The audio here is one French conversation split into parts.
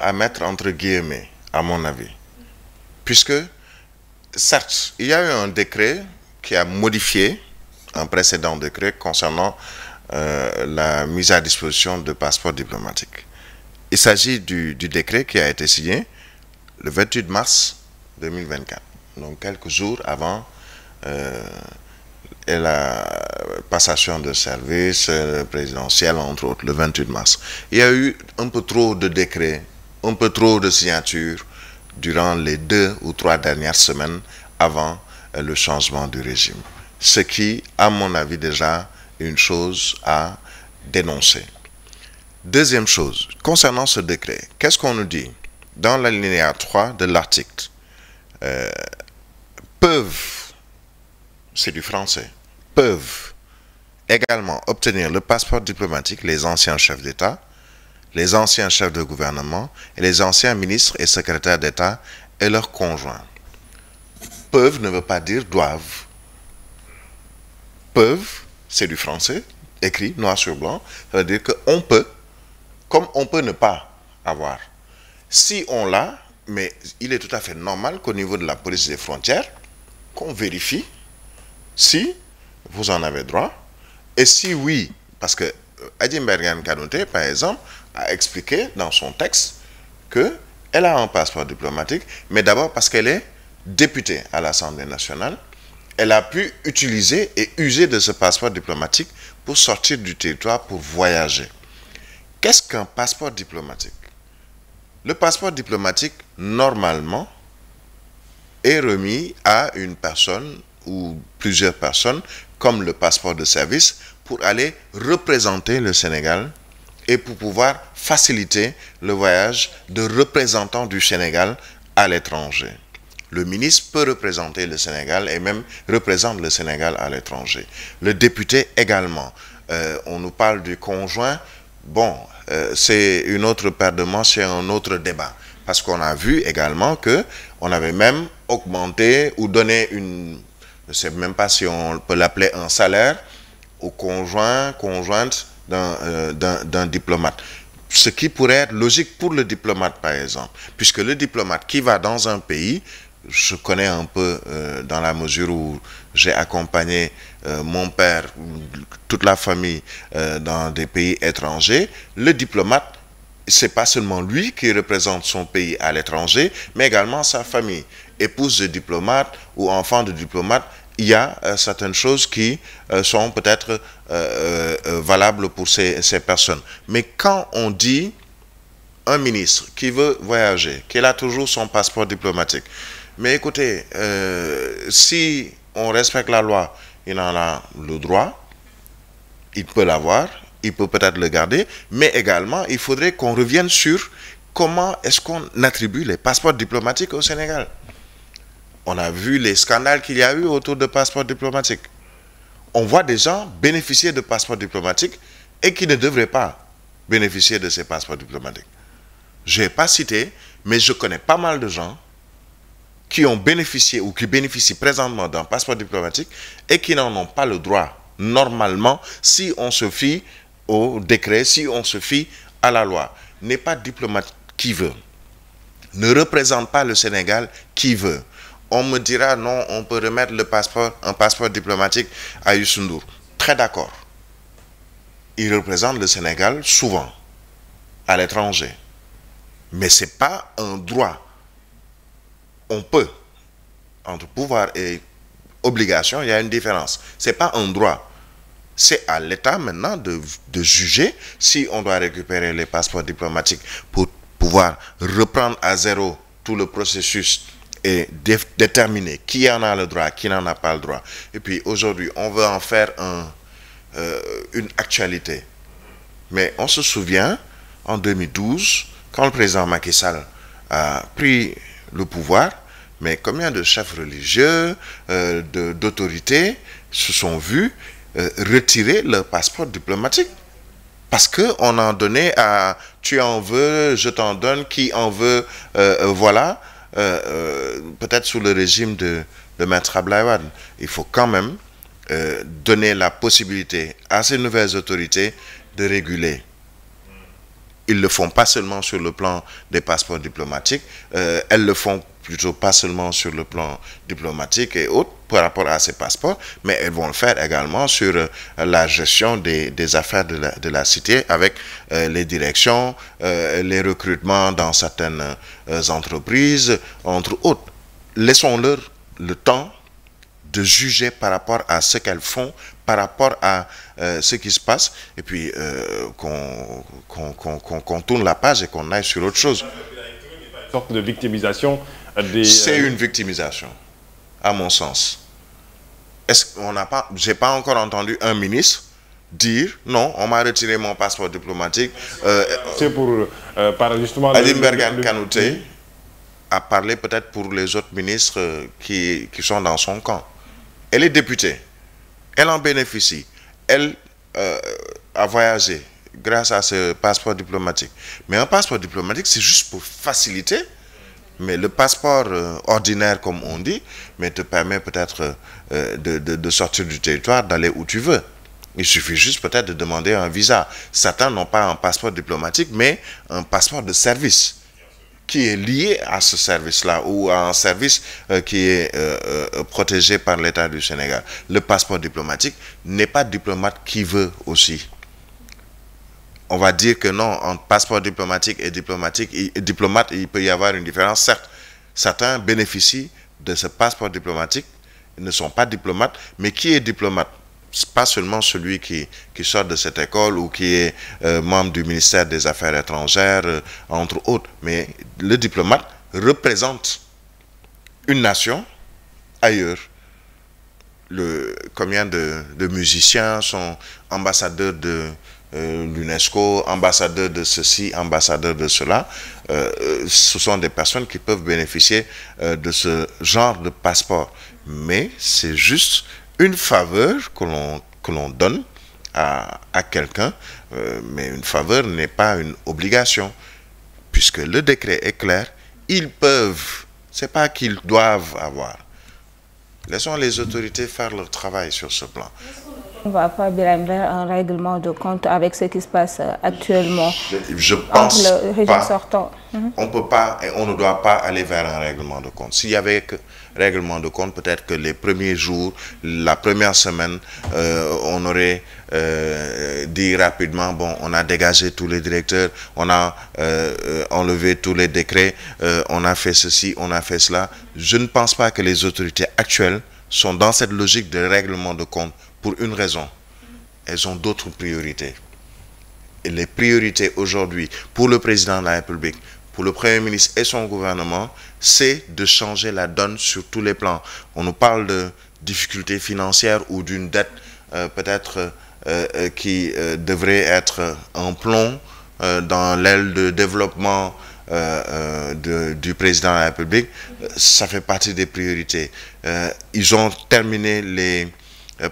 à mettre entre guillemets, à mon avis. Puisque, certes, il y a eu un décret qui a modifié un précédent décret concernant euh, la mise à disposition de passeports diplomatiques. Il s'agit du, décret qui a été signé le 28 mars 2024, donc quelques jours avant euh, et la passation de service euh, présidentiel, entre autres, le 28 mars. Il y a eu un peu trop de décrets, un peu trop de signatures durant les deux ou trois dernières semaines avant euh, le changement du régime. Ce qui, à mon avis, déjà une chose à dénoncer. Deuxième chose, concernant ce décret, qu'est-ce qu'on nous dit Dans l'alinéa 3 de l'article, euh, peuvent c'est du français, peuvent également obtenir le passeport diplomatique les anciens chefs d'État, les anciens chefs de gouvernement et les anciens ministres et secrétaires d'État et leurs conjoints. Peuvent ne veut pas dire doivent. Peuvent, c'est du français, écrit noir sur blanc, ça veut dire qu'on peut, comme on peut ne pas avoir. Si on l'a, mais il est tout à fait normal qu'au niveau de la police des frontières, qu'on vérifie si vous en avez droit, et si oui, parce que euh, Adim Bergan par exemple, a expliqué dans son texte qu'elle a un passeport diplomatique, mais d'abord parce qu'elle est députée à l'Assemblée nationale, elle a pu utiliser et user de ce passeport diplomatique pour sortir du territoire, pour voyager. Qu'est-ce qu'un passeport diplomatique Le passeport diplomatique, normalement, est remis à une personne ou plusieurs personnes, comme le passeport de service, pour aller représenter le Sénégal et pour pouvoir faciliter le voyage de représentants du Sénégal à l'étranger. Le ministre peut représenter le Sénégal et même représente le Sénégal à l'étranger. Le député également. Euh, on nous parle du conjoint. Bon, euh, c'est une autre paire de manches, c'est un autre débat. Parce qu'on a vu également que on avait même augmenté ou donné une je ne sais même pas si on peut l'appeler un salaire, au conjoint, conjointe euh, d'un diplomate. Ce qui pourrait être logique pour le diplomate, par exemple, puisque le diplomate qui va dans un pays, je connais un peu euh, dans la mesure où j'ai accompagné euh, mon père, toute la famille dans des pays étrangers, le diplomate c'est pas seulement lui qui représente son pays à l'étranger, mais également sa famille. Épouse de diplomate ou enfant de diplomate, il y a euh, certaines choses qui euh, sont peut-être euh, valables pour ces, ces, personnes. Mais quand on dit un ministre qui veut voyager, qu'il a toujours son passeport diplomatique, mais écoutez, si on respecte la loi, il en a le droit, il peut l'avoir, il peut peut-être le garder, mais également, il faudrait qu'on revienne sur comment est-ce qu'on attribue les passeports diplomatiques au Sénégal. On a vu les scandales qu'il y a eu autour de passeports diplomatiques. On voit des gens bénéficier de passeports diplomatiques et qui ne devraient pas bénéficier de ces passeports diplomatiques. Je n'ai pas cité, mais je connais pas mal de gens qui ont bénéficié ou qui bénéficient présentement d'un passeport diplomatique et qui n'en ont pas le droit normalement si on se fie décret, si on se fie à la loi. N'est pas diplomate qui veut. Ne représente pas le Sénégal qui veut. On me dira non, on peut remettre le passeport, un passeport diplomatique à Ndour. Très d'accord. Il représente le Sénégal souvent à l'étranger. Mais c'est pas un droit. On peut. Entre pouvoir et obligation, il y a une différence. c'est pas un droit c'est à l'État maintenant de, juger si on doit récupérer les passeports diplomatiques pour pouvoir reprendre à zéro tout le processus et déterminer qui en a le droit, qui n'en a pas le droit. Et puis aujourd'hui, on veut en faire euh, une actualité. Mais on se souvient, en 2012, quand le président Macky Sall a pris le pouvoir, mais combien de chefs religieux, euh, d'autorités se sont vus euh, retirer le passeport diplomatique. Parce qu'on en donnait à tu en veux, je t'en donne, qui en veut, euh, euh, voilà. Peut-être sous le régime de, de Maître Ablaïwan. Il faut quand même donner la possibilité à ces nouvelles autorités de réguler ils le font pas seulement sur le plan des passeports diplomatiques, euh, elles le font plutôt pas seulement sur le plan diplomatique et autres par rapport à ces passeports, mais elles vont le faire également sur euh, la gestion des, affaires de la, cité avec euh, les directions, euh, les recrutements dans certaines entreprises, entre autres. Laissons-leur le temps de juger par rapport à ce qu'elles font par rapport à euh, ce qui se passe et puis euh, qu'on tourne la page et qu'on aille sur autre chose. Une sorte de victimisation C'est euh, une victimisation, à mon sens. Est-ce qu'on n'a pas... J'ai pas encore entendu un ministre dire non, on m'a retiré mon passeport diplomatique. C'est pour... par justement... Adim Bergan Kanouté a parlé peut-être pour les autres ministres qui, qui sont dans son camp. Elle est députée. Elle en bénéficie. Elle euh, a voyagé grâce à ce passeport diplomatique. Mais un passeport diplomatique, c'est juste pour faciliter. Mais le passeport euh, ordinaire, comme on dit, mais te permet peut-être euh, de, sortir du territoire, d'aller où tu veux. Il suffit juste peut-être de demander un visa. Certains n'ont pas un passeport diplomatique, mais un passeport de service qui est lié à ce service-là ou à un service euh, qui est euh, euh, protégé par l'État du Sénégal. Le passeport diplomatique n'est pas diplomate qui veut aussi. On va dire que non, entre passeport diplomatique et diplomatique, et diplomate, il peut y avoir une différence. Certes, certains bénéficient de ce passeport diplomatique, ils ne sont pas diplomates, mais qui est diplomate pas seulement celui qui, sort de cette école ou qui est euh, membre du ministère des Affaires étrangères, euh, entre autres, mais le diplomate représente une nation ailleurs. Le, combien de, musiciens sont ambassadeurs de euh, l'UNESCO, ambassadeurs de ceci, ambassadeurs de cela Ce sont des personnes qui peuvent bénéficier de ce genre de passeport. Mais c'est juste une faveur que l'on que l'on donne à, quelqu'un, euh, mais une faveur n'est pas une obligation, puisque le décret est clair, ils peuvent, c'est pas qu'ils doivent avoir. Laissons les autorités faire leur travail sur ce plan. On ne va pas vers un règlement de compte avec ce qui se passe euh, actuellement. Je, pense pas, mhm. On peut pas et on ne doit pas aller vers un règlement de compte. S'il y avait que règlement de compte, peut-être que les premiers jours, la première semaine, euh, on aurait euh, dit rapidement, bon, on a dégagé tous les directeurs, on a euh, enlevé tous les décrets, euh, on a fait ceci, on a fait cela. Je ne pense pas que les autorités actuelles sont dans cette logique de règlement de compte pour une raison. Elles ont d'autres priorités. Et les priorités aujourd'hui pour le président de la République, pour le Premier ministre et son gouvernement, c'est de changer la donne sur tous les plans. On nous parle de difficultés financières ou d'une dette euh, peut-être euh, euh, qui euh, devrait être un plomb dans l'aile de développement du président de la République, ça fait partie des priorités. ils ont terminé les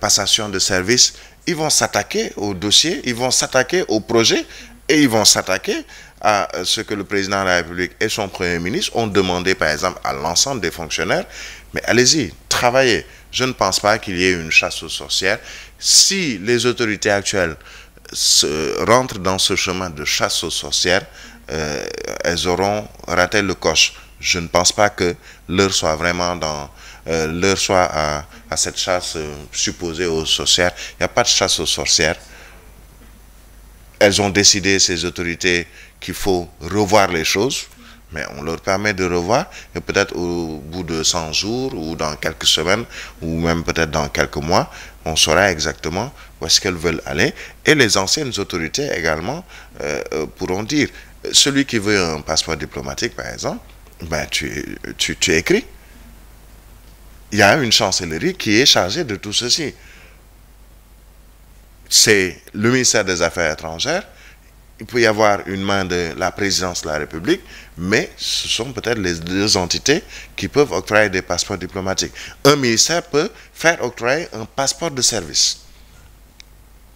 passations de services. ils vont s'attaquer au dossier, ils vont s'attaquer au projet et ils vont s'attaquer à ce que le président de la République et son Premier ministre ont demandé, par exemple, à l'ensemble des fonctionnaires. Mais allez-y, travailler. Je ne pense pas qu'il y ait une chasse aux sorcières. Si les autorités actuelles se, rentrent dans ce chemin de chasse aux sorcières, euh, elles auront raté le coche. Je ne pense pas que l'heure soit vraiment dans euh, soit à, cette chasse euh, supposée aux sorcières. Il n'y a pas de chasse aux sorcières. Elles ont décidé, ces autorités, qu'il faut revoir les choses mais on leur permet de revoir et peut-être au bout de 100 jours ou dans quelques semaines ou même peut-être dans quelques mois, on saura exactement où est-ce qu'elles veulent aller et les anciennes autorités également euh, euh, pourront dire celui qui veut un passeport diplomatique par exemple, ben tu, tu écris. Il y a une chancellerie qui est chargée de tout ceci. C'est le ministère des Affaires étrangères il peut y avoir une main de la présidence de la République, mais ce sont peut-être les deux entités qui peuvent octroyer des passeports diplomatiques. Un ministère peut faire octroyer un passeport de service.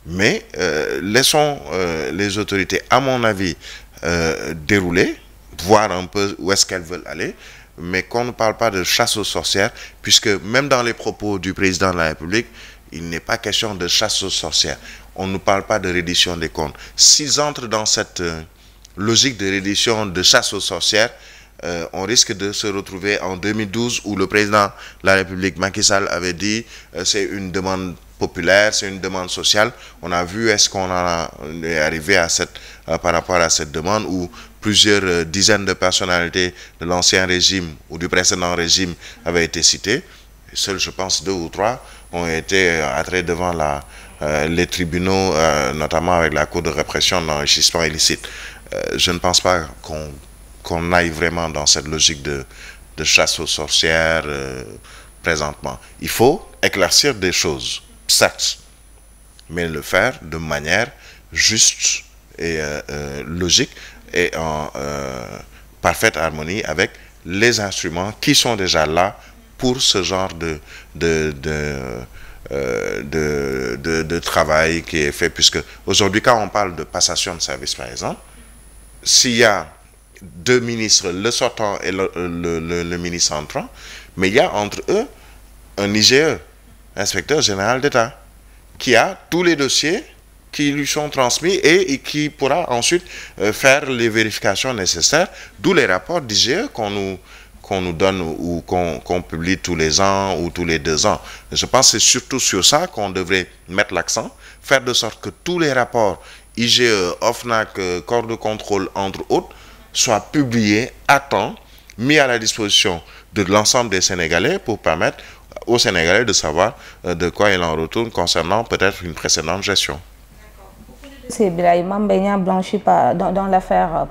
Mais euh, laissons euh, les autorités, à mon avis, euh, dérouler, voir un peu où est-ce qu'elles veulent aller, mais qu'on ne parle pas de chasse aux sorcières, puisque même dans les propos du président de la République, il n'est pas question de chasse aux sorcières. On ne parle pas de reddition des comptes. S'ils entrent dans cette euh, logique de reddition de chasse aux sorcières, euh, on risque de se retrouver en 2012 où le président de la République, Macky Sall, avait dit que euh, c'est une demande populaire, c'est une demande sociale. On a vu est-ce qu'on est arrivé à cette, par rapport à cette demande où plusieurs dizaines de personnalités de l'ancien régime ou du précédent régime avaient été citées. Seuls, je pense, deux ou trois ont été euh, attirés devant la, euh, les tribunaux, euh, notamment avec la Cour de répression l'enrichissement illicite. je ne pense pas qu'on aille vraiment dans cette logique de, de chasse aux sorcières présentement. Il faut éclaircir des choses, certes, mais le faire de manière juste et logique et en parfaite harmonie avec les instruments qui sont déjà là pour ce genre euh, de, de, de, travail qui est fait. Puisque aujourd'hui, quand on parle de passation de service, par exemple, s'il y a deux ministres, le sortant et le, euh, ministre entrant, mais il y a entre eux un IGE, inspecteur général d'État, qui a tous les dossiers qui lui sont transmis et, qui pourra ensuite euh, faire les vérifications nécessaires, d'où les rapports d'IGE qu'on nous qu'on nous donne ou qu'on publie tous les ans ou tous les deux ans. Je pense que c'est surtout sur ça qu'on devrait mettre l'accent, faire de sorte que tous les rapports IGE, OFNAC, corps de contrôle, entre autres, soient publiés à temps, mis à la disposition de l'ensemble des Sénégalais pour permettre aux Sénégalais de savoir euh, de quoi il en retourne concernant peut-être une précédente gestion. C'est blanchi dans, dans l'affaire euh,